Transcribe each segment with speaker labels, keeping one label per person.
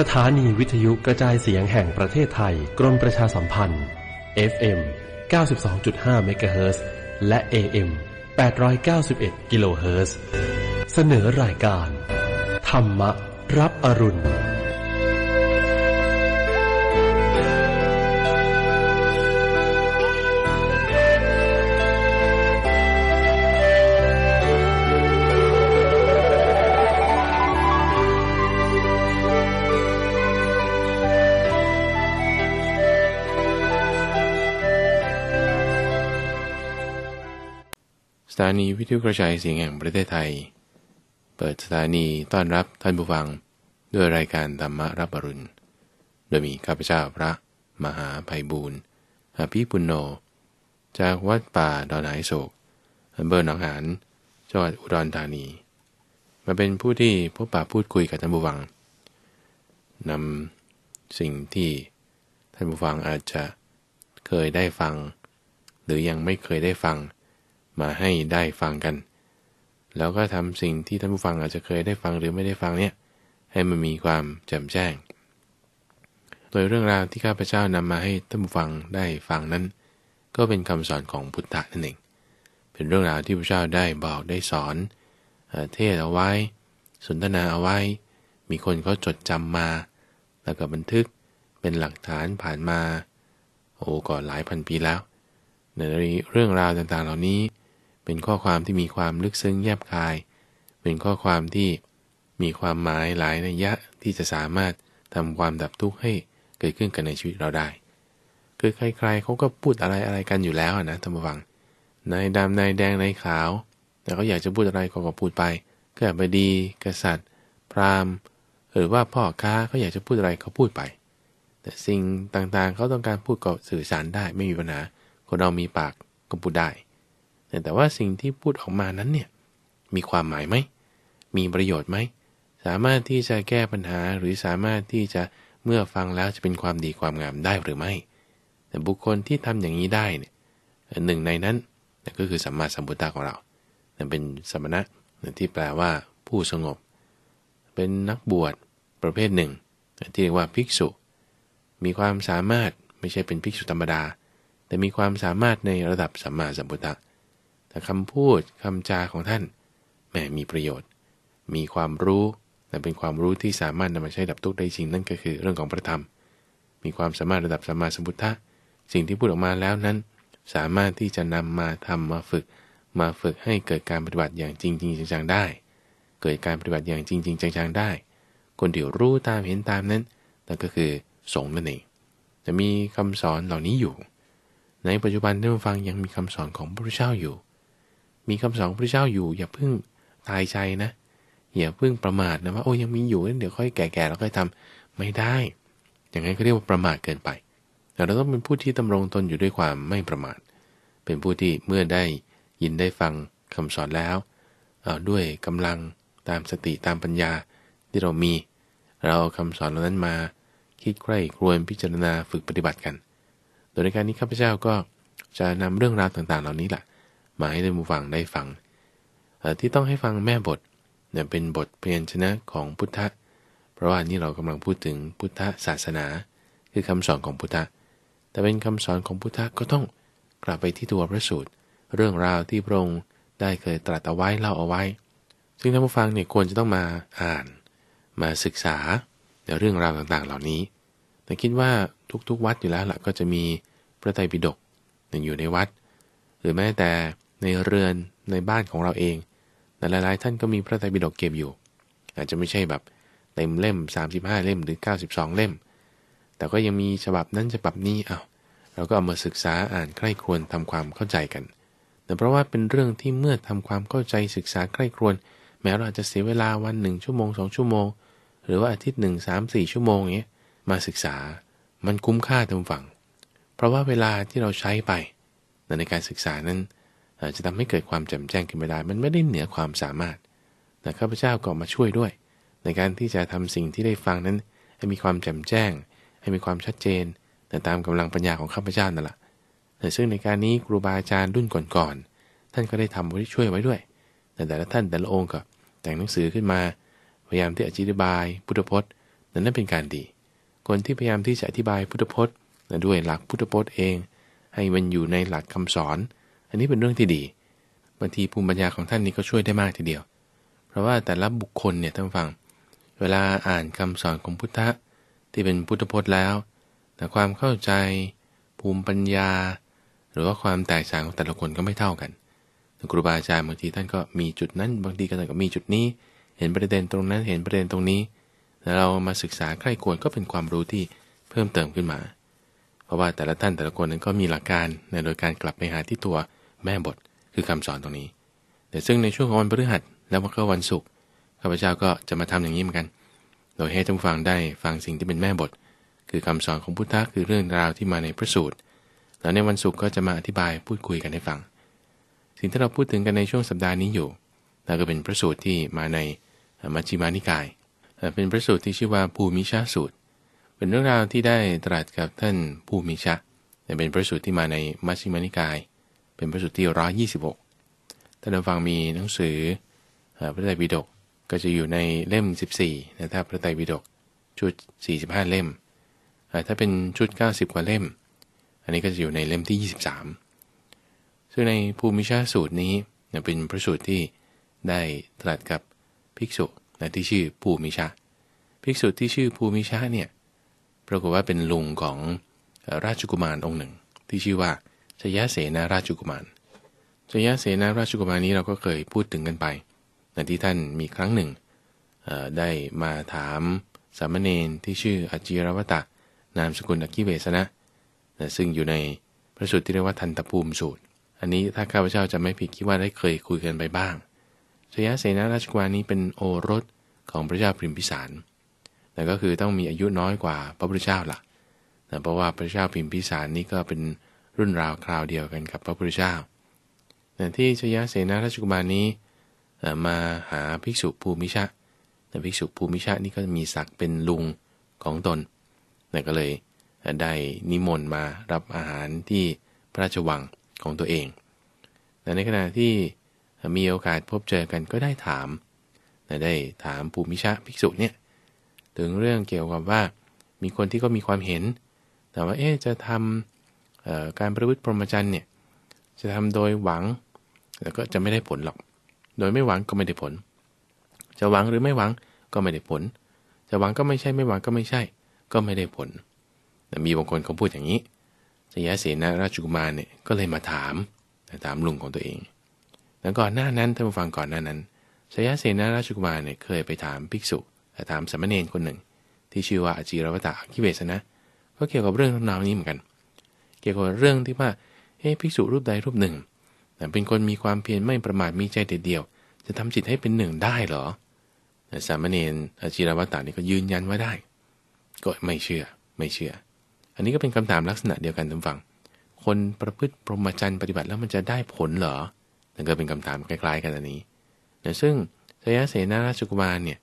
Speaker 1: สถานีวิทยุกระจายเสียงแห่งประเทศไทยกรมประชาสัมพันธ์ FM 92.5 MHz และ AM 891กิโลเฮิรตซ์เสนอรายการ ธรรมะ รับอรุณสถานีวิทยุกระจายเสียงแห่งประเทศไทย เปิดสถานีต้อนรับท่านผู้ฟัง ด้วยรายการธรรมรับอรุณโดยมีข้าพเจ้าพระมหาภัยบูรณ์อภิปุณโญจากวัดป่าดอนไหโศกอำเภอหนองหานจังหวัดอุดรธานี มาเป็นผู้ที่พบปะพูดคุยกับท่านผู้ฟัง นำสิ่งที่ท่านผู้ฟังอาจจะเคยได้ฟัง หรือยังไม่เคยได้ฟังมาให้ได้ฟังกัน แล้วก็ทำสิ่งที่ท่านผู้ฟังอาจจะเคยได้ฟังหรือไม่ได้ฟังเนี่ย ให้มันมีความแจ่มแจ้งโดยเรื่องราวที่ข้าพเจ้านำมาให้ท่านผู้ฟังได้ฟังนั้น ก็เป็นคำสอนของพุทธะนั่นเองเป็นเรื่องราวที่พระเจ้าได้บอกได้สอน เทศเอาไว้สนทนาเอาไว้ มีคนเขาจดจำมา แล้วก็บันทึก เป็นหลักฐานผ่านมา โอ้ ก่อนหลายพันปีแล้ว ในเรื่องราวต่างๆเหล่านี้เป็นข้อความที่มีความลึกซึ้งแยบคาย เป็นข้อความที่มีความหมายหลายนัยยะที่จะสามารถทำความดับทุกข์ให้เกิดขึ้นกันในชีวิตเราได้ คือใครๆ เขาก็พูดอะไรอะไรกันอยู่แล้วนะท่านผู้ฟังนายดำนายแดงนายขาว แต่เขาอยากจะพูดอะไรเขาก็พูดไป เกิดบดี กษัตริย์ พราหมณ์ หรือว่าพ่อค้าเขาอยากจะพูดอะไรเขาพูดไป แต่สิ่งต่างๆเขาต้องการพูดก็สื่อสารได้ไม่มีปัญหา คนเรามีปากก็พูดได้แต่ว่าสิ่งที่พูดออกมานั้นเนี่ยมีความหมายไหม มีประโยชน์ไหม สามารถที่จะแก้ปัญหาหรือสามารถที่จะเมื่อฟังแล้วจะเป็นความดีความงามได้หรือไม่ แต่บุคคลที่ทำอย่างนี้ได้เนี่ยหนึ่งในนั้นก็คือสัมมาสัมพุทธะของเราเป็นสมณะที่แปลว่า ผู้สงบ เป็นนักบวช ประเภทหนึ่ง ที่เรียกว่าภิกษุ มีความสามารถไม่ใช่เป็นภิกษุธรรมดา แต่มีความสามารถในระดับสัมมาสัมพุทธะแต่คำพูดคำจาของท่านแหมมีประโยชน์ มีความรู้แต่เป็นความรู้ที่สามารถนำมาใช้ดับทุกข์ได้จริงนั่นก็คือเรื่องของพระธรรม มีความสามารถระดับสัมมาสัมพุทธะ สิ่งที่พูดออกมาแล้วนั้น สามารถที่จะนำมาทำมาฝึก มาฝึกให้เกิดการปฏิบัติอย่างจริงจริงจังๆได้ เกิดการปฏิบัติอย่างจริงจริงจังๆได้ คนที่รู้ตามเห็นตามนั้นนั่นก็คือสงฆ์นั่นเองจะมีคำสอนเหล่านี้อยู่ ในปัจจุบันท่านฟังยังมีคำสอนของพระพุทธเจ้าอยู่มีคำสอนพระเจ้าอยู่ อย่าเพิ่งตายใจนะอย่าเพิ่งประมาทนะว่าโอ้ยังมีอยู่ เดี๋ยวค่อยแก่ๆแล้วค่อยทำไม่ได้ อย่างนั้นก็เรียกว่าประมาทเกินไปแต่เราต้องเป็นผู้ที่ดารงตนอยู่ด้วยความไม่ประมาท เป็นผู้ที่เมื่อได้ยินได้ฟังคำสอนแล้วด้วยกำลังตามสติตามปัญญาที่เรามี เราเอาคำสอนเหล่านั้นมาคิดใกร่ครวญพิจารณาฝึกปฏิบัติกัน โดยในการนี้ข้าพเจ้าก็จะนำเรื่องราวต่างๆเหล่านี้แหละมาให้ท่านผู้ฟังได้ฟังที่ต้องให้ฟังแม่บทเนี่ยเป็นบทเพียนชนะของพุทธะเพราะว่านี่เรากำลังพูดถึงพุทธศาสนาคือคำสอนของพุทธะแต่เป็นคำสอนของพุทธะก็ต้องกลับไปที่ตัวพระสูตร เรื่องราวที่พระองค์ได้เคยตรัสเอาไว้เล่าเอาไว้ ซึ่งท่านผู้ฟังเนี่ยควรจะต้องมาอ่าน มาศึกษาในเรื่องราวต่าง ๆ เหล่านี้ แต่คิดว่าทุกๆวัดอยู่แล้วล่ะก็จะมีพระไตรปิฎกอยู่ในวัด หรือแม้แต่ในเรือนในบ้านของเราเองแต่หลาย ๆ ท่านก็มีพระไตรปิฎกเก็บอยู่ อาจจะไม่ใช่แบบเต็มเล่ม35เล่ม หรือ 92 เล่ม แต่ก็ยังมีฉบับนั้นฉบับนี้เอาเราก็เอามาศึกษาอ่านใคร่ครวญทำความเข้าใจกัน แต่เพราะว่าเป็นเรื่องที่เมื่อทำความเข้าใจศึกษาใคร่ครวญแม้เราอาจจะเสียเวลาวันหนึ่งชั่วโมงสองชั่วโมง หรือว่าอาทิตย์หนึ่งสามสี่ชั่วโมงเงี้ย มาศึกษา มันคุ้มค่าทุกฝั่ง เพราะว่าเวลาที่เราใช้ไปในการศึกษานั้นจะทำให้เกิดความแจ่มแจ้งขึ้นไม่ได้มันไม่ได้เหนือความสามารถนะข้าพเจ้าก็มาช่วยด้วย ในการที่จะทำสิ่งที่ได้ฟังนั้น ให้มีความแจ่มแจ้ง ให้มีความชัดเจนแต่ตามกำลังปัญญาของข้าพเจ้านั่นแหละแต่ซึ่งในการนี้ครูบาอาจารย์รุ่นก่อนๆท่านก็ได้ทำไว้ช่วยไว้ด้วย แต่แต่ละท่านแต่ละองค์ก็แต่งหนังสือขึ้นมาพยายามที่จะอธิบาย พุทธพจน์นั้นเป็นการดี คนที่พยายามที่จะอธิบายพุทธพจน์ด้วยหลักพุทธพจน์เอง ให้มันอยู่ในหลักคำสอนอันนี้เป็นเรื่องที่ดีบางทีภูมิปัญญาของท่านนี้ก็ช่วยได้มากทีเดียว เพราะว่าแต่ละบุคคลเนี่ยท่านฟังเวลาอ่านคำสอนของพุทธะที่เป็นพุทธพจน์แล้ว แต่ความเข้าใจ ภูมิปัญญา หรือว่าความแตกต่างของแต่ละคนก็ไม่เท่ากันครูบาอาจารย์บางทีท่านก็มีจุดนั้นบางทีก็ท่านก็มีจุดนี้ เห็นประเด็นตรงนั้นเห็นประเด็นตรงนี้แล้วเรามาศึกษาใคร่ควรก็เป็นความรู้ที่เพิ่มเติมขึ้นมา เพราะว่าแต่ละท่านแต่ละคนนั้นก็มีหลักการในโดยการกลับไปหาที่ตัวแม่บทคือคำสอนตรงนี้ แต่ซึ่งในช่วงของวันพฤหัสแล้วก็วันศุกร์ข้าพเจ้าก็จะมาทำอย่างนี้เหมือนกัน โดยให้ท่านฟังได้ฟังสิ่งที่เป็นแม่บท คือคำสอนของพุทธะคือเรื่องราวที่มาในพระสูตร แล้วในวันศุกร์ก็จะมาอธิบายพูดคุยกันให้ฟัง สิ่งที่เราพูดถึงกันในช่วงสัปดาห์นี้อยู่นั่นก็เป็นพระสูตรที่มาในมัชฌิมานิกาย เป็นพระสูตรที่ชื่อว่าภูมิชาสูตร เป็นเรื่องราวที่ได้ตรัสกับท่านภูมิชะ เป็นพระสูตรที่มาในมัชฌิมานิกายเป็นพระสุตที่ร้อยยี่สิบหกท่านฟังมีหนังสือ พระไตรปิฎกก็จะอยู่ในเล่มสสิบี่นะถ้าพระไตรปิฎกชุดสสี่ิบห้าเล่ม ถ้าเป็นชุดเก้าสิบกว่าเล่ม อันนี้ก็จะอยู่ในเล่มที่ยี่สสิบามซึ่งในภูมิชาสูตรนี้เป็นพระสูตรที่ได้ตรัสกับภิกษุนะที่ชื่อภูมิชาภิกษุที่ชื่อภูมิชาเนี่ยปรากฏว่าเป็นลุงของราชกุมารองค์หนึ่งที่ชื่อว่าสยาเสนาราชกุมารสยาเสนาราชกุมารนี้เราก็เคยพูดถึงกันไปในที่ท่านมีครั้งหนึ่งได้มาถามสามเณรที่ชื่ออจิรวตะนามสกุลอกิเวสนะ ซึ่งอยู่ในพระสูตรที่เรียกว่าทันตภูมิสูตร อันนี้ถ้าข้าพเจ้าจะไม่ผิดคิดว่าได้เคยคุยกันไปบ้างชยเสนาราชกุมารนี้เป็นโอรสของพระเจ้าพิมพิสาร แต่ก็คือต้องมีอายุน้อยกว่าพระพุทธเจ้าล่ะเพราะว่าพระเจ้าพิมพิสารนี้ก็เป็นรุ่นราวคราวเดียวกันกับพระพุทธเจ้า แต่ที่ชยเสนาราชกุมารนี้มาหาภิกษุภูมิชะ แต่ภิกษุภูมิชะนี่ก็มีศักดิ์เป็นลุงของตนแต่ก็เลยได้นิมนต์มารับอาหารที่พระราชวังของตัวเองแต่ในขณะที่มีโอกาสพบเจอกันก็ได้ถาม ได้ถามภูมิชะภิกษุเนี่ยถึงเรื่องเกี่ยวกับว่ามีคนที่ก็มีความเห็น แต่ว่าเอ๊จะทำการประพฤติพรหมจรรย์เนี่ยจะทำโดยหวังแล้วก็จะไม่ได้ผลหรอก โดยไม่หวังก็ไม่ได้ผล จะหวังหรือไม่หวังก็ไม่ได้ผล จะหวังก็ไม่ใช่ไม่หวังก็ไม่ใช่ ก็ไม่ได้ผล แต่มีบางคนเขาพูดอย่างนี้ สยาเสนาราชกุมารเนี่ยก็เลยมาถาม ถามลุงของตัวเองแล้วก่อนหน้านั้นท่านผู้ฟังก่อนหน้านั้นสยาเสนาราชกุมารเนี่ยเคยไปถามภิกษุถามสมณเณรคนหนึ่ง ที่ชื่อว่าอจิรวตะคิเวสนะ ก็เกี่ยวกับเรื่องรางนี้เหมือนกันเกี่ยวกับเรื่องที่ว่าเฮ้ภิกษุรูปใดรูปหนึ่งเป็นคนมีความเพียรไม่ประมาทมีใจเด็ดเดียว จะทำจิตให้เป็นหนึ่งได้หรอ สามเณรอาชีรวัตตานี่ก็ยืนยันว่าได้ ก็ไม่เชื่อ ไม่เชื่อ อันนี้ก็เป็นคำถามลักษณะเดียวกันทุกฝั่ง คนประพฤติพรหมจรรย์ปฏิบัติแล้วมันจะได้ผลหรอ นั่นก็เป็นคำถามคล้าย ๆกันอันนี้ ซึ่งสยเสนาราชกุมารเนี่ย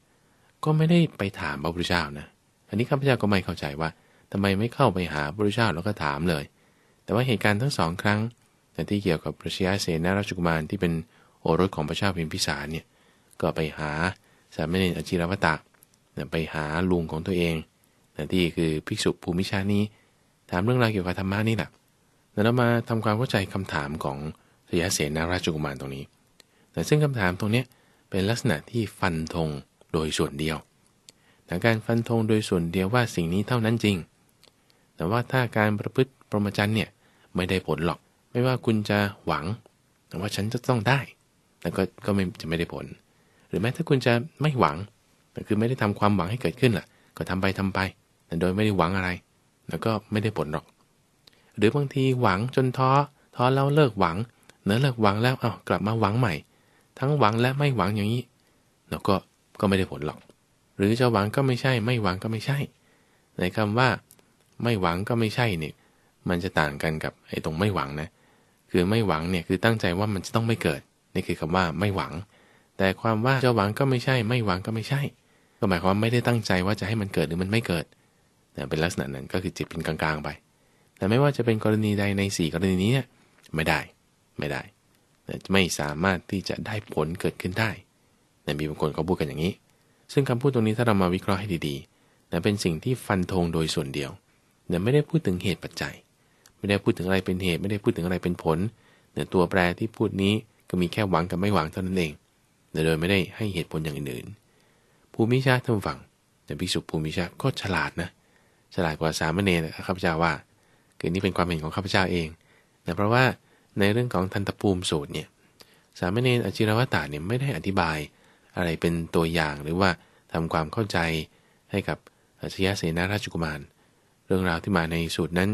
Speaker 1: ก็ไม่ได้ไปถามพระพุทธเจ้านะ อันนี้ข้าพเจ้าก็ไม่เข้าใจว่า ทำไมไม่เข้าไปหาพระพุทธเจ้าแล้วก็ถามเลยแต่ว่าเหตุการณ์ทั้งสอง ครั้งแต่ที่เกี่ยวกับพระชยาเสนาราชกุมารที่เป็นโอรสของพระเจ้าพิมพิสารเนี่ย ก็ไปหาสามเณรอจิรวตะไปหาลุงของตัวเองที่คือภิกษุภูมิชานี้ ถามเรื่องราวเกี่ยวกับธรรมะนี่แหละแล้วเรามาทำความเข้าใจคำถามของะยาเสนาราชกุมารตรงนี้ แต่ซึ่งคำถามตรงนี้เป็นลักษณะที่ฟันธงโดยส่วนเดียวแต่การฟันธงโดยส่วนเดียวว่าสิ่งนี้เท่านั้นจริง แต่ว่าถ้าการประพฤติพรหมจรรย์เนี่ยไม่ได้ผลหรอก ไม่ว่าคุณจะหวังแต่ว่าฉันจะต้องได้แต่ก็ก็ไม่จะไม่ได้ผล หรือแม้ถ้าคุณจะไม่หวังแต่คือไม่ได้ทำความหวังให้เกิดขึ้นล่ะ ก็ทำไปทำไป แต่โดยไม่ได้หวังอะไร แล้วก็ไม่ได้ผลหรอก หรือบางทีหวังจนท้อ ท้อแล้วเลิกหวัง เนื้อเลิกหวังแล้วเอา้ากลับมาหวังใหม่ ทั้งหวังและไม่หวังอย่างนี้ แล้วก็ก็ไม่ได้ผลหรอก หรือจะหวังก็ไม่ใช่ ไม่หวังก็ไม่ใช่ ในคำว่า ไม่หวังก็ไม่ใช่เนี่ยมันจะต่างกันกับไอ้ตรงไม่หวังนะ คือไม่หวังเนี่ยคือตั้งใจว่ามันจะต้องไม่เกิด นี่คือคำว่าไม่หวัง แต่ความว่าจะหวังก็ไม่ใช่ไม่หวังก็ไม่ใช่ ก็หมายความไม่ได้ตั้งใจว่าจะให้มันเกิดหรือมันไม่เกิด แต่เป็นลักษณะนั้นก็คือจิตเป็นกลางๆ ไป แต่ไม่ว่าจะเป็นกรณีใดใน 4 กรณีนี้เนี่ยไม่ได้ ไม่ได้ไม่สามารถที่จะได้ผลเกิดขึ้นได้แต่มีบางคนเขาพูดกันอย่างนี้ ซึ่งคำพูดตรงนี้ถ้าเรามาวิเคราะห์ให้ดีๆ แต่เป็นสิ่งที่ฟันธงโดยส่วนเดียวแต่ไม่ได้พูดถึงเหตุปัจจัยไม่ได้พูดถึงอะไรเป็นเหตุไม่ได้พูดถึงอะไรเป็นผลเนื้อตัวแปรที่พูดนี้ก็มีแค่หวังกับไม่หวังเท่านั้นเองโดยไม่ได้ให้เหตุผลอย่างอื่นภูมิชาท่านฟังแต่พิสุภูมิชาก็ฉลาดนะฉลาดกว่าสามเณรข้าพเจ้าว่าคือนี่เป็นความเห็นของข้าพเจ้าเอง แต่เพราะว่าในเรื่องของทันตภูมิสูตรเนี่ยสามเณรอจิรวัตาเนี่ยไม่ได้อธิบายอะไรเป็นตัวอย่างหรือว่าทำความเข้าใจให้กับอชยาเสนาราชกุมาร เรื่องราวที่มาในสูตรนั้น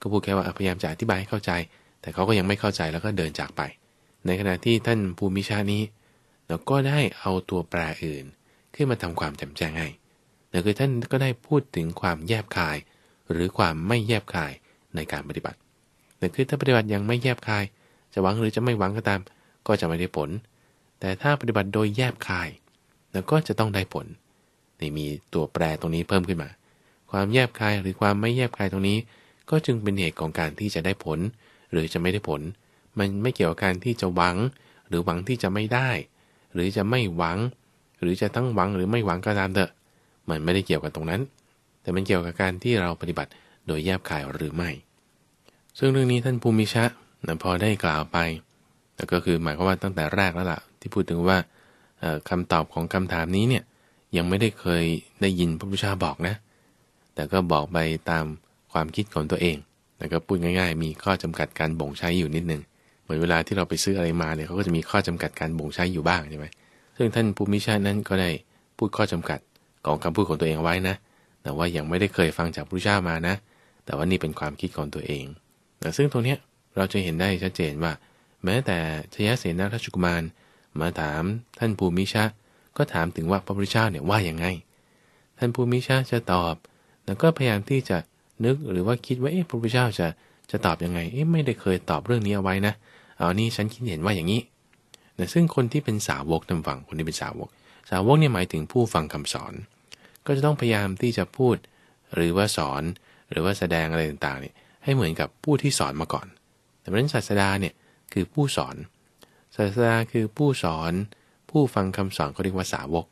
Speaker 1: ก็พูดแค่ว่าพยายามจะอธิบายให้เข้าใจ แต่เขาก็ยังไม่เข้าใจแล้วก็เดินจากไป ในขณะที่ท่านภูมิชานี้เราก็ได้เอาตัวแปรอื่น ขึ้นมาทำความแจ่มแจ้งให้นั่คือท่านก็ได้พูดถึงความแยบคาย หรือความไม่แยบคายในการปฏิบัตินั่คือถ้าปฏิบัติยังไม่แยบคาย จะหวังหรือจะไม่หวังก็ตามก็จะไม่ได้ผล แต่ถ้าปฏิบัติโดยแยบคายเราก็จะต้องได้ผล ในมีตัวแปรตรงนี้เพิ่มขึ้นมา ความแยบคายหรือความไม่แยบคายตรงนี้ก็จึงเป็นเหตุของการที่จะได้ผล หรือจะไม่ได้ผล มันไม่เกี่ยวกับการที่จะหวังหรือหวังที่จะไม่ได้ หรือจะไม่หวัง หรือจะทั้งหวังหรือไม่หวังก็ตามเถอะ มันไม่ได้เกี่ยวกับตรงนั้น แต่มันเกี่ยวกับการที่เราปฏิบัติโดยแยบขายหรือไม่ ซึ่งเรื่องนี้ท่านภูมิชะนะพอได้กล่าวไป แล้วก็คือหมายความว่าตั้งแต่แรกแล้วละ่ะ ที่พูดถึงว่าคำตอบของคำถามนี้เนี่ยยังไม่ได้เคยได้ยินพระพุทธเจ้าบอกนะ แต่ก็บอกไปตามความคิดของตัวเองแล้วก็พูดง่าย ๆ มีข้อจำกัดการบ่งใช้อยู่นิดนึง เหมือนเวลาที่เราไปซื้ออะไรมาเนี่ยเขาก็จะมีข้อจำกัดการบ่งใช้อยู่บ้างใช่ไหม ซึ่งท่านภูมิชาตินั้นก็ได้พูดข้อจำกัดของคำพูดของตัวเองไว้นะ แต่ว่ายังไม่ได้เคยฟังจากพระเจ้ามานะ แต่ว่านี่เป็นความคิดของตัวเองนะซึ่งตรงนี้เราจะเห็นได้ชัดเจนว่า แม้แต่ชยเสนาราชกุมารมาถามท่านภูมิชาก็ถามถึงว่าพระพุทธเจ้าเนี่ยว่าอย่างไงท่านภูมิชาจะตอบ แล้วก็พยายามที่จะนึกหรือว่าคิดว่าเอ๊ะพระพุทธเจ้าจะจะตอบยังไงเอ๊ะไม่ได้เคยตอบเรื่องนี้เอาไว้นะเอานี่ฉันคิดเห็นว่าอย่างนี้นะซึ่งคนที่เป็นสาวกทำฝั่งคนที่เป็นสาวก สาวกเนี่ยหมายถึงผู้ฟังคำสอน ก็จะต้องพยายามที่จะพูดหรือว่าสอนหรือว่าแสดงอะไรต่างๆเนี่ยให้เหมือนกับผู้ที่สอนมาก่อน แต่เพราะนั้นศาสดาเนี่ยคือผู้สอนศาสดาคือผู้สอน ผู้ฟังคำสอนเขาเรียกว่าสาวก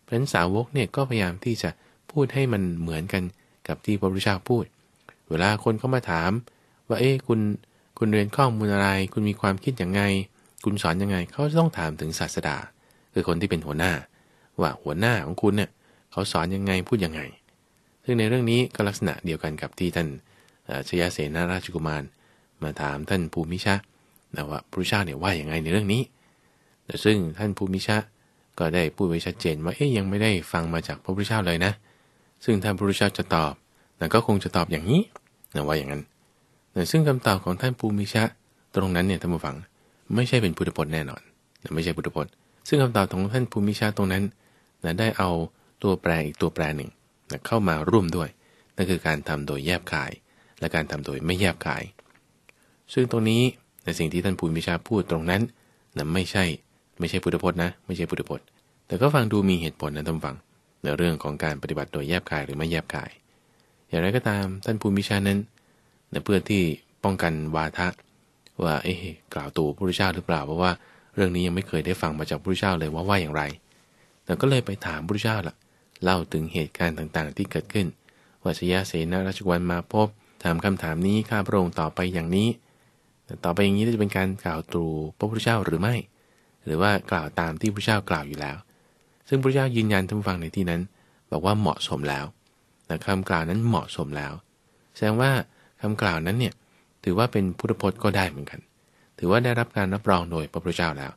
Speaker 1: เพราะฉะนั้นสาวกเนี่ยก็พยายามที่จะพูดให้มันเหมือนกันกับที่พระพุทธเจ้าพูด เวลาคนเข้ามาถาม ว่าเอ๊ะคุณคุณเรียนข้อมูลอะไร คุณมีความคิดอย่างไง คุณสอนยังไง เขาจะต้องถามถึงศาสดา คือคนที่เป็นหัวหน้า ว่าหัวหน้าของคุณเนี่ยเขาสอนยังไงพูดยังไง ซึ่งในเรื่องนี้ก็ลักษณะเดียวกันกับที่ท่านชยเสนาราชกุมารมาถามท่านภูมิชะนะว่าพระพุทธเจ้าเนี่ยว่าอย่างไงในเรื่องนี้ แต่ซึ่งท่านภูมิชะก็ได้พูดไว้ชัดเจนว่าเอ๊ยยังไม่ได้ฟังมาจากพระพุทธเจ้าเลยนะเซึ่งท่านพรุทธเจ้าจะตอบน่ก็คงจะตอบอย่างนี้นะว่าอย่างนั้นนะซึ่งคำตอบของท่านภูมิชะตรงนั้นเนี่ยท่านผู้ฟังไม่ใช่เป็นพุทธพจน์แน่นอนนะไม่ใช่พุทธพจน์ซึ่งคำตอบของท่านภูมิชาตรงนั้นนะได้เอาตัวแปรอีกตัวแปรหนึ่งนะเข้ามาร่วมด้วยนั่นคือการทำโดยแยบกาย และการทำโดยไม่แยบกาย ซึ่งตรงนี้ในสิ่งที่ท่านภูมิชาพูดตรงนั้นนะไม่ใช่ไม่ใช่พุทธพจน์นะไม่ใช่พุทธพจน์ แต่ก็ฟังดูมีเหตุผลนะท่านฟังในเรื่องของการปฏิบัติโดยแยบกายหรือไม่แยบกาย อย่างไรก็ตามท่านภูมิชานั้นเพื่อที่ป้องกันวาทะว่าเอ๊ะกล่าวตัวพระพุทธเจ้าหรือเปล่า เพราะว่าเรื่องนี้ยังไม่เคยได้ฟังมาจากพระพุทธเจ้าเลยว่าว่าอย่างไร แต่ก็เลยไปถามพระพุทธเจ้าล่ะเล่าถึงเหตุการณ์ต่างๆที่เกิดขึ้นว่าชยาเสนาราชวัลมาพบถามคำถามนี้ข้าพระองค์ต่อไปอย่างนี้ต่อไปอย่างนี้จะเป็นการกล่าวตูพระพุทธเจ้าหรือไม่ หรือว่ากล่าวตามที่พระเจ้ากล่าวอยู่แล้วซึ่งพระเจ้ายืนยันท่านฟังในที่นั้น บอกว่าเหมาะสมแล้วนะคำกล่าวนั้นเหมาะสมแล้ว แสดงว่าคำกล่าวนั้นเนี่ยถือว่าเป็นพุทธพจน์ก็ได้เหมือนกัน ถือว่าได้รับการรับรอง โดยพระพุทธเจ้าแล้ว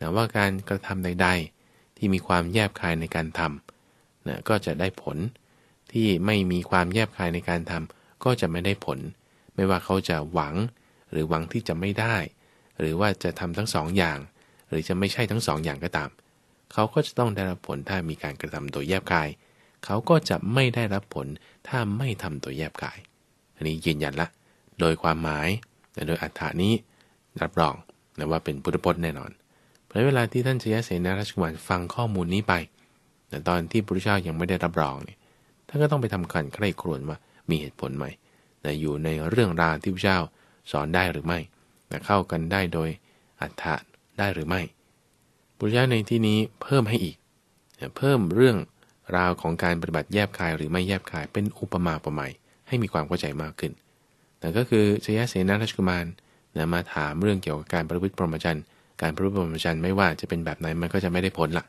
Speaker 1: นะว่าการกระทำใดๆ ที่มีความแยบคายในการทำนะก็จะได้ผลที่ไม่มีความแยบคายในการทำก็จะไม่ได้ผล ไม่ว่าเขาจะหวังหรือหวังที่จะไม่ได้ หรือว่าจะทำทั้งสองอย่าง หรือจะไม่ใช่ทั้งสองอย่างก็ตามเขาก็จะต้องได้รับผลถ้ามีการกระทำตัวแยบกาย เขาก็จะไม่ได้รับผลถ้าไม่ทำตัวแยบกาย อันนี้ยืนยันละ โดยความหมาย และโดยอัฏฐานี้รับรองนะว่าเป็นพุทธพจน์แน่นอนเพราะเวลาที่ท่านชยเสนาราชกุมารฟังข้อมูลนี้ไป แต่ตอนที่พระพุทธเจ้ายังไม่ได้รับรองเนี่ยท่านก็ต้องไปทำการใคร่ครวญว่ามีเหตุผลไหมนะอยู่ในเรื่องราวที่พระเจ้าสอนได้หรือไม่นะเข้ากันได้โดยอัฏฐนได้หรือไม่พุทธเจ้าในที่นี้เพิ่มให้อีก เพิ่มเรื่องราวของการปฏิบัติแยบคายหรือไม่แยบคายเป็นอุปมาอุปไมยให้มีความเข้าใจมากขึ้น แต่ก็คือชยเสนาราชกุมารนะมาถามเรื่องเกี่ยวกับการประพฤติพรหมจรรย์การประพฤติพรหมจรรย์ไม่ว่าจะเป็นแบบไหนมันก็จะไม่ได้ผลละ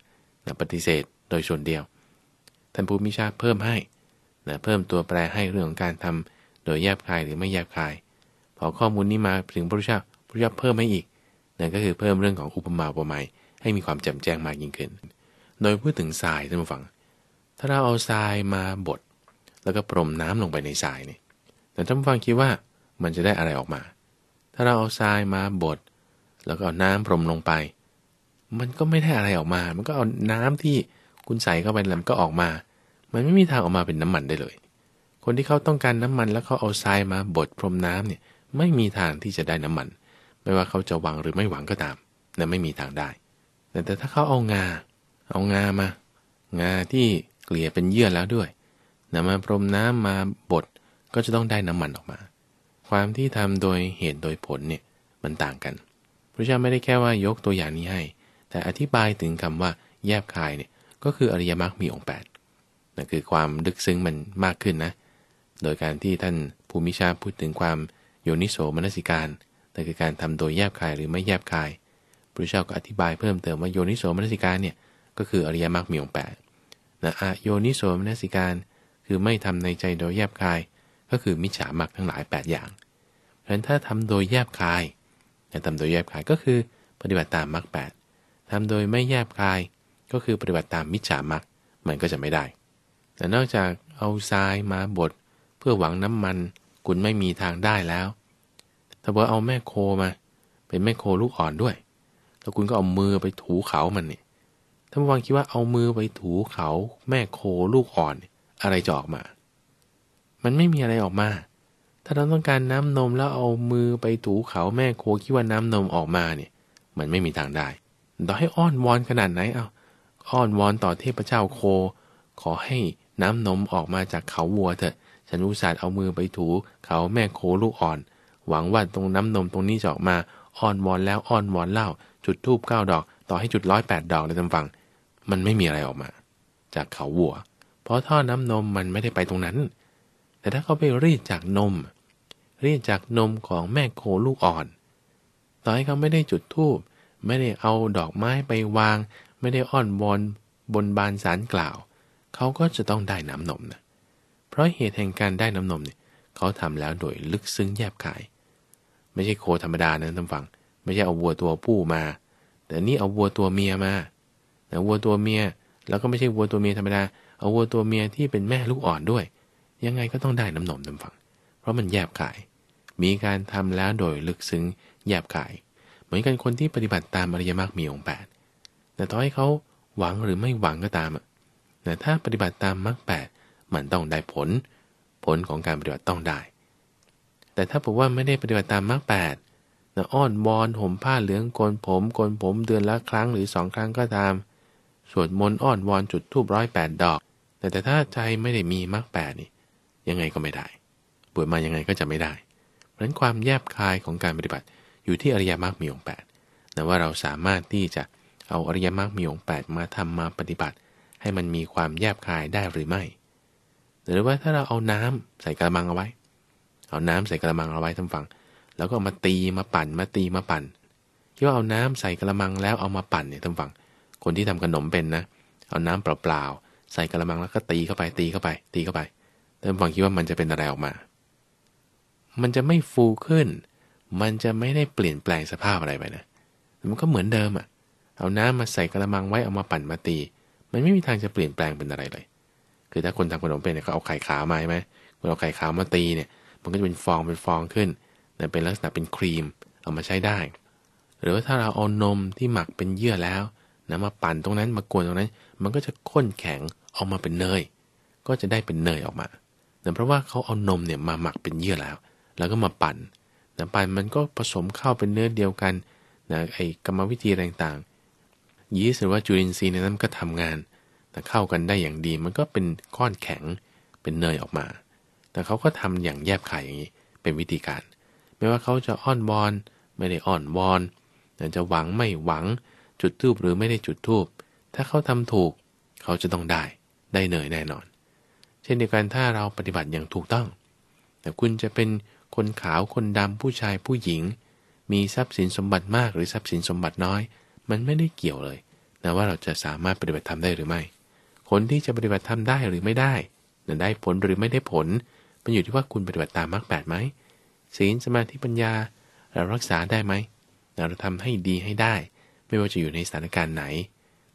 Speaker 1: นะปฏิเสธโดยส่วนเดียว ท่านภูมิชาเพิ่มให้นะเพิ่มตัวแปรให้เรื่องของการทำ โดยแยบคายหรือไม่แยบคาย พอข้อมูลนี้มาถึงพระรูชาพระรูชาเพิ่มให้อีกนั่นก็คือเพิ่มเรื่องของอุปมาอุปไมยให้มีความแจ่มแจ้งมากยิ่งขึ้น โดยพูดถึงทรายท่านผู้ฟัง ถ้าเราเอาทรายมาบดแล้วก็พรมน้ำลงไปในทรายนี่แต่ท่านผู้ฟังคิดว่ามันจะได้อะไรออกมา ถ้าเราเอาทรายมาบดแล้วก็เอาน้ำพรมลงไป มันก็ไม่ได้อะไรออกมา มันก็เอาน้ำที่คุณใส่เข้าไปแล้วก็ออกมา มันไม่มีทางออกมาเป็นน้ำมันได้เลย คนที่เขาต้องการน้ำมัน แล้วเขาเอาทรายมาบดพรมน้ำเนี่ย ไม่มีทางที่จะได้น้ำมัน ไม่ว่าเขาจะหวังหรือไม่หวังก็ตามแต่ไม่มีทางได้แต่ถ้าเขาเอางาเอางามา งาที่เกลี่ยเป็นเยื่อแล้วด้วยนำมาพรมน้ำมาบด ก็จะต้องได้น้ำมันออกมา ความที่ทำโดยเหตุโดยผลเนี่ยมันต่างกันพระเจ้าไม่ได้แค่ว่ายกตัวอย่างนี้ให้ แต่อธิบายถึงคำว่าแยบคายเนี่ยก็คืออริยมรรคมีองค์ดนั่นคือความลึกซึ้งมันมากขึ้นนะ โดยการที่ท่านภูมิชาพูดถึงความโยนิโสมนสิการนั่นคือการทำโดยแยบคายหรือไม่แยบคายพระเจ้าก็อธิบายเพิ่มเติมว่าโยนิโสมนสิการเนี่ยก็คืออริยมรรคมีองค์แปดนะอโยนิโสมนสิการคือไม่ทำในใจโดยแยบคาย ก็คือมิจฉามรรคทั้งหลาย 8 อย่าง เพราะฉะนั้นถ้าทำโดยแยบคายทำโดยแยบคายก็คือปฏิบัติตามมรรคแปดทำโดยไม่แยบคายก็คือปฏิบัติตามมิจฉามรรคมันก็จะไม่ได้ แต่นอกจากเอาทรายมาบดเพื่อหวังน้ำมันคุณไม่มีทางได้แล้ว ถ้าว่าเอาแม่โคมา เป็นแม่โคลูกอ่อนด้วยแล้วคุณก็เอามือไปถูเขามันนี่ท่านผู้ฟังคิดว่าเอามือไปถูเขา แม่โคลูกอ่อน อะไรจะออกมา มันไม่มีอะไรออกมา ถ้าเราต้องการน้ำนมแล้วเอามือไปถูเขาแม่โคคิดว่าน้ำนมออกมาเนี่ย มันไม่มีทางได้ต่อให้อ้อนวอนขนาดไหน เอาอ้อนวอนต่อเทพเจ้าโค ขอให้น้ำนมออกมาจากเขาวัวเถอะฉันอุตส่าห์เอามือไปถูเขาแม่โคลูกอ่อน หวังว่าตรงน้ำนมตรงนี้จะออกมา อ้อนวอนแล้วอ้อนวอนเล่าจุดทูบเก้าดอกต่อให้จุดร้อยแปดดอกเลยจำฟังมันไม่มีอะไรออกมาจากเขาวัว เพราะท่อน้ำนมมันไม่ได้ไปตรงนั้น แต่ถ้าเขาไปรีดจากนมรีดจากนมของแม่โคลูกอ่อน ต่อให้เขาไม่ได้จุดทูบไม่ได้เอาดอกไม้ไปวาง ไม่ได้อ้อนวอนบนบานสารกล่าว เขาก็จะต้องได้น้ำนมนะเพราะเหตุแห่งการได้น้ำนมเนี่ยเขาทำแล้วโดยลึกซึ้งแยบขาย ไม่ใช่โคธรรมดานะท่านฟังไม่ใช่เอาวัวตัวผู้มาแต่นี่เอาวัวตัวเมียมาแต่วัวตัวเมีย แล้วก็ไม่ใช่วัวตัวเมียธรรมดาเอาวัวตัวเมียที่เป็นแม่ลูกอ่อนด้วย ยังไงก็ต้องได้น้ำนมน้ำฝัง เพราะมันแยบกาย มีการทำแล้วโดยลึกซึ้งแยบกาย เหมือนกันคนที่ปฏิบัติตามอริยมรรคมีองค์ดแต่ต่อให้เขาหวังหรือไม่หวังก็ตามแต่ถ้าปฏิบัติตามมรรคแปดมันต้องได้ผล ผลของการปฏิบัติต้องได้ แต่ถ้าบอกว่าไม่ได้ปฏิบัติตามมรรคแปดนะอ้อนวอนห่มผ้าเหลืองกนผมกนผมเดือนละครั้งหรือสองครั้งก็ตามสวดมนต์อ้อนวอนจุดทูบร้อยแปดดอก แต่แต่ถ้าใจไม่ได้มีมรรคแปดนี่ยังไงก็ไม่ได้บวชมายังไงก็จะไม่ได้ เพราะฉะนั้นความแยบคายของการปฏิบัติ อยู่ที่อริยมรรคมีองแปดแต่ว่าเราสามารถที่จะเอาอริยมรรคมีองแปดมาทำมาปฏิบัติ ให้มันมีความแยบคายได้หรือไม่ หรือว่าถ้าเราเอาน้ำใส่กระมังเอาไว้ เอาน้ำใส่กระมังเอาไว้ทำาฟังแล้วก็มาตีมาปั่น มาตีมาปั่นที่ว่าเอาน้ำใส่กระมังแล้วเอามาปั่นเนี่ยท่านฟัง คนที่ทำขนมเป็นนะ เอาน้ำเปล่าๆใส่กระมังแล้วก็ตีเข้าไปตีเข้าไป ตีเข้าไปท่านฟังคิดว่ามันจะเป็นอะไรออกมา มันจะไม่ฟูขึ้น มันจะไม่ได้เปลี่ยนแปลงสภาพอะไรไปนะ มันก็เหมือนเดิมอะ่ะ เอาน้ำมาใส่กระมังไว้เอามาปั่นมาตี มันไม่มีทางจะเปลี่ยนแปลงเป็นอะไรเลย คือถ้าคนทำขนมเป็นเนี่ยเขาเอาไข่ขาวมาใช่ไหมคนเอาไข่ขาวมาตีเนี่ย มันก็จะเป็นฟองเป็นฟองขึ้นเป็นลักษณะเป็นครีมเอามาใช้ได้ หรือว่าถ้าเราเอานมที่หมักเป็นเยื่อแล้วนะมาปั่นตรงนั้นมากวนตรงนั้น มันก็จะข้นแข็งออกมาเป็นเนยก็จะได้เป็นเนยออกมาเนื่องเพราะว่าเขาเอานมเนี่ยมาหมักเป็นเยื่อแล้ว แล้วก็มาปั่นนะปั่นมันก็ผสมเข้าเป็นเนื้อเดียวกันนะไอกรรมวิธีต่างๆ ยีสต์หรือว่าจุลินทรีย์ในนั้นก็ทำงาน แต่เข้ากันได้อย่างดีมันก็เป็นก้อนแข็งเป็นเนยออกมา แต่เขาก็ทำอย่างแยบขายอย่างนี้เป็นวิธีการไม่ว่าเขาจะอ้อนวอน ไม่ได้อ่อนวอนจะหวังไม่หวัง จุดทูบหรือไม่ได้จุดทูบถ้าเขาทำถูก เขาจะต้องได้ได้เหนื่อยแน่นอน เช่นเดียวกันถ้าเราปฏิบัติอย่างถูกต้อง แต่คุณจะเป็นคนขาวคนดำผู้ชายผู้หญิง มีทรัพย์สินสมบัติมากหรือทรัพย์สินสมบัติน้อย มันไม่ได้เกี่ยวเลยนะว่าเราจะสามารถปฏิบัติธรรมได้หรือไม่ คนที่จะปฏิบัติธรรมได้หรือไม่ได้นะได้ผลหรือไม่ได้ผลมันอยู่ที่ว่าคุณปฏิบัติตามมรรคแปดไหมศีลสมาธิปัญญาเรารักษาได้ไหม เราทำให้ดีให้ได้ ไม่ว่าจะอยู่ในสถานการณ์ไหน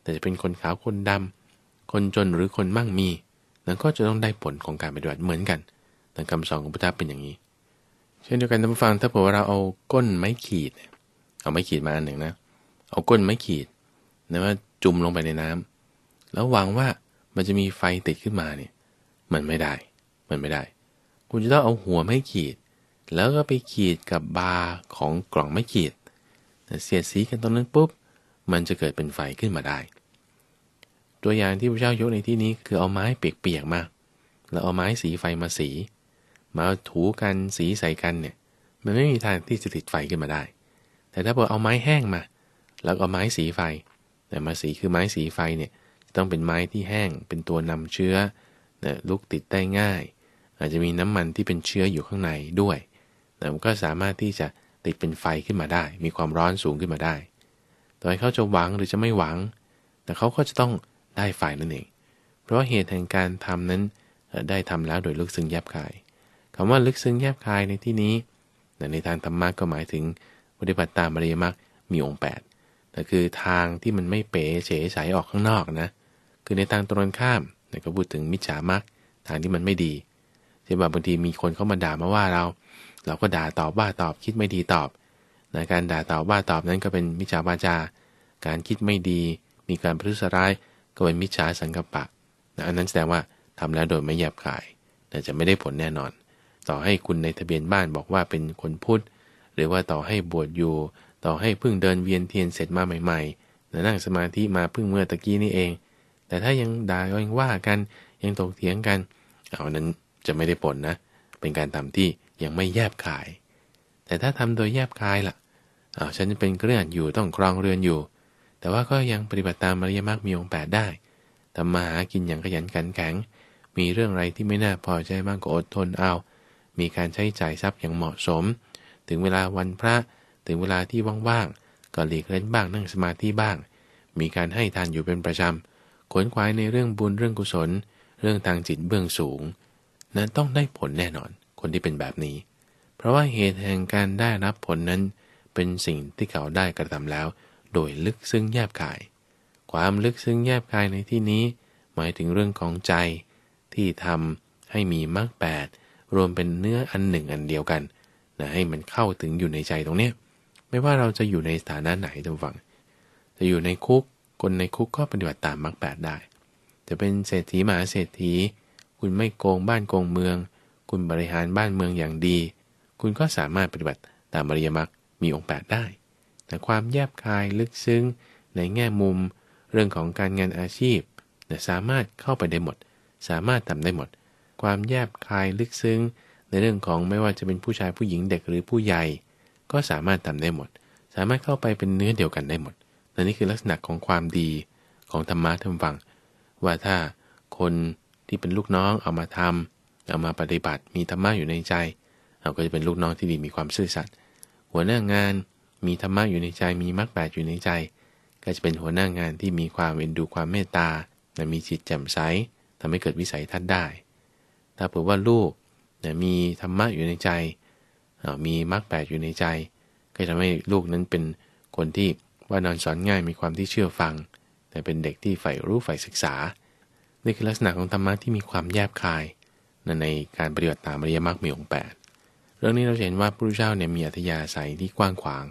Speaker 1: แต่จะเป็นคนขาวคนดำ คนจนหรือคนมั่งมีนั้นก็จะต้องได้ผลของการปฏิบัติเหมือนกันทางคำสอนของพระธจเป็นอย่างนี้ เช่นเดียวกันท่านผู้ฟังถ้าเผื่อว่าเราเอาก้นไม้ขีด เอาไม้ขีดมาอันหนึ่งนะ เอาก้นไม้ขีดนะว่าจุ่มลงไปในน้ำ แล้วหวังว่ามันจะมีไฟติดขึ้นมาเนี่ยมันไม่ได้ มันไม่ได้ คุณจะต้องเอาหัวไม้ขีดแล้วก็ไปขีดกับบาของกล่องไม่ขีดเสียดสีกันตรงนั้นปุ๊บมันจะเกิดเป็นไฟขึ้นมาได้ ตัวอย่างที่พระเจ้ายกในที่นี้คือเอาไม้เปียกๆมาแล้วเอาไม้สีไฟมาสี มาถูกันสีใส่กันเนี่ยมันไม่มีทางที่จะติดไฟขึ้นมาได้ แต่ถ้าเราเอาไม้แห้งมา แล้วเอาไม้สีไฟ แต่มาสีคือไม้สีไฟเนี่ยต้องเป็นไม้ที่แห้งเป็นตัวนำเชื้อลุกติดได้ง่าย อาจจะมีน้ำมันที่เป็นเชื้ออยู่ข้างในด้วยแต่มันก็สามารถที่จะติดเป็นไฟขึ้นมาได้ มีความร้อนสูงขึ้นมาได้ต่อให้เขาจะหวังหรือจะไม่หวัง แต่เขาก็จะต้องได้ไฟนั่นเอง เพราะเหตุแห่งการทำนั้นได้ทำแล้วโดยลึกซึ้งแยบคาย คำว่าลึกซึ้งแยบคายในที่นี้ ในทางธรรมะก็หมายถึงปฏิบัติตามบริยมรรคมีองค์8แต่คือทางที่มันไม่เป๋เฉยใสออกข้างนอกนะ คือในทางตรงข้ามในก็พูดถึงมิจฉามรรคทางที่มันไม่ดีเช่นว่าบางทีมีคนเข้ามาด่ามาว่าเราเราก็ด่าตอบว่าตอบคิดไม่ดีตอบ ในการด่าตอบว่าตอบนั้นก็เป็นมิจฉาบาจา การคิดไม่ดีมีการพรติุษร้ายก็เป็นมิจฉาสังกัปปะนะอันนั้นแสดงว่าทำแล้วโดยไม่หยาบคายแต่จะไม่ได้ผลแน่นอน ต่อให้คุณในทะเบียนบ้านบอกว่าเป็นคนพุทธหรือว่าต่อให้บวชอยู่ ต่อให้เพิ่งเดินเวียนเทียนเสร็จมาใหม่ๆนั่งสมาธิมาเพิ่งเมื่อตะกี้นี่เอง แต่ถ้ายังด่ายังว่ากันยังตกเถียงกัน เอานั้นจะไม่ได้ผลนะ เป็นการทำที่ยังไม่แยบกาย แต่ถ้าทำโดยแยบกายละ่ะ อ้าว ฉันจะเป็นเครื่องอยู่ ต้องครองเรือนอยู่ แต่ว่าก็ยังปฏิบัติตามมารยาทามีองค์แปดได้ทำมาหากินอย่างขยันขันแข็ง มีเรื่องอะไรที่ไม่น่าพอใจบ้างก็อดทนเอา มีการใช้จ่ายทรัพย์อย่างเหมาะสม ถึงเวลาวันพระ ถึงเวลาที่ว่างๆ ก็หลีกเล่นบ้างนั่งสมาธิบ้าง มีการให้ทานอยู่เป็นประจำ ขวนขวายในเรื่องบุญเรื่องกุศล เรื่องทางจิตเบื้องสูง นั้นต้องได้ผลแน่นอนคนที่เป็นแบบนี้ เพราะว่าเหตุแห่งการได้รับผลนั้นเป็นสิ่งที่เขาได้กระทำแล้ว โดยลึกซึ้งแยบกาย ความลึกซึ้งแยบกายในที่นี้ หมายถึงเรื่องของใจที่ทำให้มีมรรคแปดรวมเป็นเนื้ออันหนึ่งอันเดียวกันนะให้มันเข้าถึงอยู่ในใจตรงเนี้ยไม่ว่าเราจะอยู่ในสถานะไหนทุกฝั่งจะอยู่ในคุกคนในคุกก็ปฏิบัติตามมรรคแปดได้ จะเป็นเศรษฐีมหาเศรษฐี คุณไม่โกงบ้านโกงเมืองคุณบริหารบ้านเมืองอย่างดี คุณก็สามารถปฏิบัติตามบริยมรรคมีองค์8ได้ แต่ความแยบคายลึกซึ้งในแง่มุม เรื่องของการงานอาชีพสามารถเข้าไปได้หมด สามารถทำได้หมด ความแยบคายลึกซึ้งในเรื่องของไม่ว่าจะเป็นผู้ชายผู้หญิงเด็กหรือผู้ใหญ่ ก็สามารถทำได้หมด สามารถเข้าไปเป็นเนื้อเดียวกันได้หมดนนี่คือลักษณะของความดีของธรรมะทรรมฟัง ว่าถ้าคนที่เป็นลูกน้องเอามาทำเอามาปฏิบัติมีธรรมะอยู่ในใจเราก็จะเป็นลูกน้องที่ดีมีความซื่อสัตย์หัวหน้างานมีธรรมะอยู่ในใจ มีมรรคแปดอยู่ในใจ ก็จะเป็นหัวหน้างานที่มีความเอ็นดูความเมตตา และมีจิตแจ่มใสทำให้เกิดวิสัยทัศน์ได้ ถ้าเผื่อว่าลูกนมีธรรมะอยู่ในใจมีมรรคแปดอยู่ในใจ ก็จะทำให้ลูกนั้นเป็นคนที่ว่านอนสอนง่ายมีความที่เชื่อฟัง แต่เป็นเด็กที่ใฝ่รู้ใฝ่ศึกษานี่คือลักษณะของธรรมะที่มีความแยบคายในการปฏิบัติตามอริยมรรคมีองแปดเรื่องนี้เราเห็นว่าพระพุทธเจ้าเนี่ยมีอัธยาศัยที่กว้างขวาง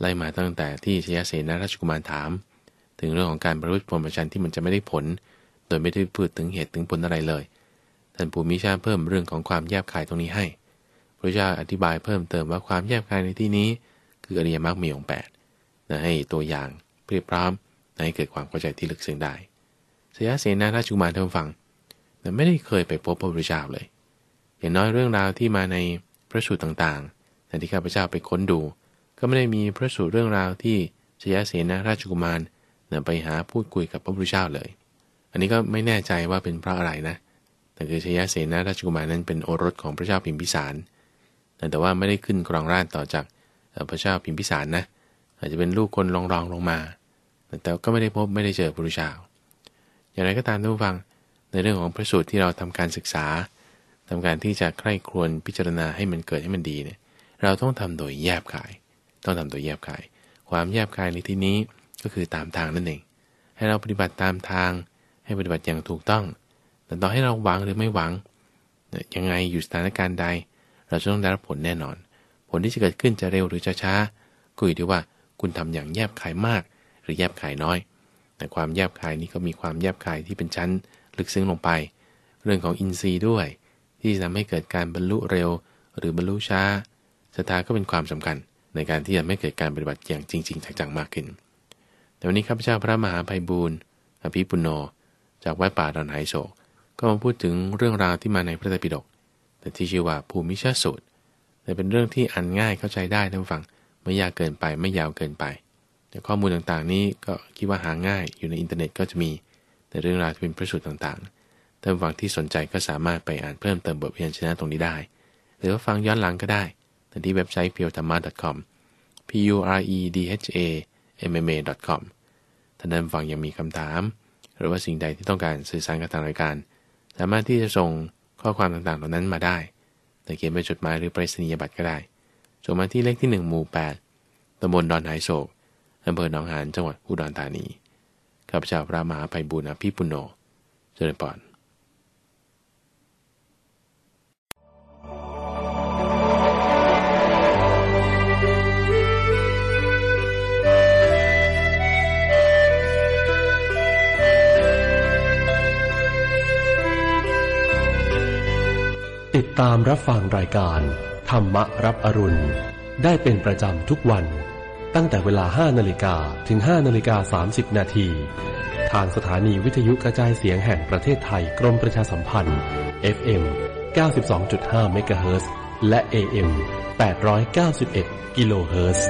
Speaker 1: ไล่มาตั้งแต่ที่ชยเสนาราชกุมารถาม ถึงเรื่องของการประพฤติพรหมจรรย์ที่มันจะไม่ได้ผล โดยไม่ได้พูดถึงเหตุถึงผลอะไรเลยท่านภูมิชาเพิ่มเรื่องของความแยบคายตรงนี้ให้พระเจ้าอธิบายเพิ่มเติมว่าความแยบคายในที่นี้คืออริยมรรคมีองแปดนะให้ตัวอย่างเพียบพร้อมให้เกิดความเข้าใจที่ลึกซึ้งได้ชยเสนาราชกุมารท่านฟังแต่ไม่ได้เคยไปพบพระพุทธเจ้าเลยอย่างน้อยเรื่องราวที่มาในพระสูตรต่าง ๆ แต่ที่ข้าพเจ้าไปค้นดู ก็ไม่ได้มีพระสูตรเรื่องราวที่ชยเสนาราชกุมารเนี่ยไปหาพูดคุยกับพระพุทธเจ้าเลย อันนี้ก็ไม่แน่ใจว่าเป็นพระอะไรนะ แต่คือชยเสนาราชกุมารนั้น เป็นโอรสของพระเจ้าพิมพิสาร แต่ว่าไม่ได้ขึ้นครองราชต่อจากพระเจ้าพิมพิสารนะ อาจจะเป็นลูกคนรองรองลงมาแต่ก็ไม่ได้พบไม่ได้เจอพระพุทธเจ้าอย่างไรก็ตามท่านผู้ฟังในเรื่องของพระสูตรที่เราทำการศึกษา ทำการที่จะใคร่ครวญพิจารณาให้มันเกิดให้มันดีเนี่ยเราต้องทำโดยแยบขาย ต้องทำโดยแยบขาย ความแยบขายในที่นี้ก็คือตามทางนั่นเองให้เราปฏิบัติตามทาง ให้ปฏิบัติอย่างถูกต้อง แต่ต่อให้เราหวังหรือไม่หวังยังไงอยู่สถานการณ์ใด เราจะต้องได้รับผลแน่นอน ผลที่จะเกิดขึ้นจะเร็วหรือจะช้าก็อยู่ที่ว่าคุณทำอย่างแยบขายมาก หรือแยบขายน้อย แต่ความแยบขายนี้ก็มีความแยบขายที่เป็นชั้นลึกซึ้งลงไป เรื่องของอินทรีย์ด้วยที่จะทำให้เกิดการบรรลุเร็วหรือบรรลุช้าศรัทธาก็เป็นความสำคัญในการที่จะไม่เกิดการปฏิบัติอย่างจริงๆจังๆมากขึ้น แต่วันนี้ข้าพเจ้าพระมหาภัยบูรณ์อภิปุโนจากวัดป่าดอนไหโศกก็มาพูดถึงเรื่องราวที่มาในพระไตรปิฎกแต่ที่ชื่อว่าภูมิชาสูตรแต่เป็นเรื่องที่อ่านง่ายเข้าใจได้ท่านฟังไม่ยากเกินไปไม่ยาวเกินไปแต่ข้อมูลต่างๆนี้ก็คิดว่าหาง่ายอยู่ในอินเทอร์เน็ตก็จะมีในเรื่องราวที่เป็นพระสูตรต่างๆท่านฟังที่สนใจก็สามารถไปอ่านเพิ่มเติมบทเพียนชนะตรงนี้ได้ หรือว่าฟังย้อนหลังก็ได้ที่เว็บไซต์ p u r e t h a m m a c o m p u r e d h a m m a c o m ท่านนั้นฟังยังมีคำถาม หรือว่าสิ่งใดที่ต้องการสื่อสารกับทางรายการ สามารถที่จะส่งข้อความต่างๆเหล่านั้นมาได้ แต่เขียนเป็นจดหมายหรือไปรษณียบัตรก็ได้ ส่งมาที่เลขที่1หมู่8ตำบลดอนไยโศกอำเภอหนองหาน จังหวัดอุดรธานีข้าพเจ้าพระมหาภัยบุญอภิปุโนเจริญพรติดตามรับฟังรายการ ธรรมะรับอรุณ ได้เป็นประจำทุกวันตั้งแต่เวลา 5นาฬิกาถึง 5นาฬิกา30นาทีทางสถานีวิทยุกระจายเสียงแห่งประเทศไทยกรมประชาสัมพันธ์ FM 92.5 MHz และ AM 891กิโลเฮิรตซ์